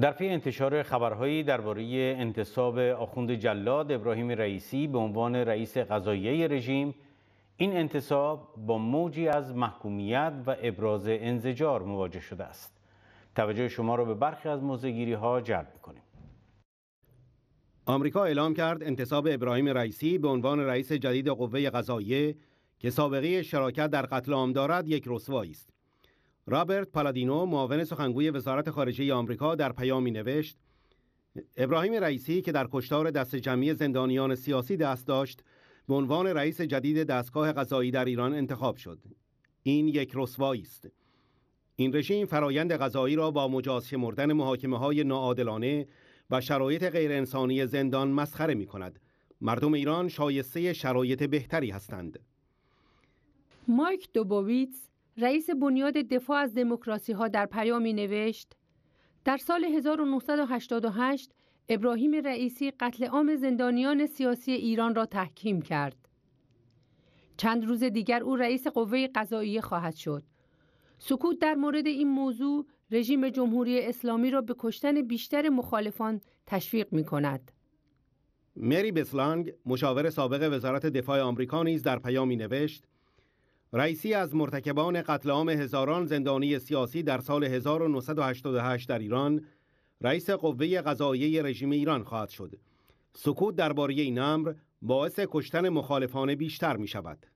در پی انتشار خبرهایی درباره انتصاب آخوند جلاد ابراهیم رئیسی به عنوان رئیس قضاییه رژیم این انتصاب با موجی از محکومیت و ابراز انزجار مواجه شده است توجه شما را به برخی از موزگیری ها جلب کنیم آمریکا اعلام کرد انتصاب ابراهیم رئیسی به عنوان رئیس جدید قوه قضاییه که سابقه شراکت در قتل عام دارد یک رسوایی است رابرت پالادینو معاون سخنگوی وزارت خارجه آمریکا در پیامی نوشت ابراهیم رئیسی که در کشتار دست جمعی زندانیان سیاسی دست داشت به عنوان رئیس جدید دستگاه قضایی در ایران انتخاب شد این یک رسوایی است این رژیم فرایند قضایی را با مجاز شمردن محاکمه های ناعادلانه و شرایط غیرانسانی زندان مسخره می کند مردم ایران شایسته شرایط بهتری هستند مایک دوبویتس رئیس بنیاد دفاع از دموکراسی ها در پیامی نوشت در سال 1988 ابراهیم رئیسی قتل عام زندانیان سیاسی ایران را تحکیم کرد. چند روز دیگر او رئیس قوه قضاییه خواهد شد. سکوت در مورد این موضوع رژیم جمهوری اسلامی را به کشتن بیشتر مخالفان تشویق می کند. مری بسلانگ مشاور سابق وزارت دفاع آمریکا نیز در پیامی نوشت رئیسی از مرتکبان قتل عام هزاران زندانی سیاسی در سال 1988 در ایران رئیس قوه قضاییه رژیم ایران خواهد شد. سکوت درباره این امر باعث کشتن مخالفان بیشتر می شود.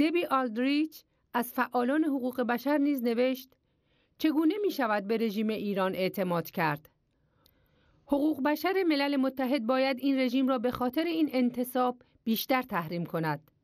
دبی آلدریچ از فعالان حقوق بشر نیز نوشت چگونه می شود به رژیم ایران اعتماد کرد؟ حقوق بشر ملل متحد باید این رژیم را به خاطر این انتصاب بیشتر تحریم کند.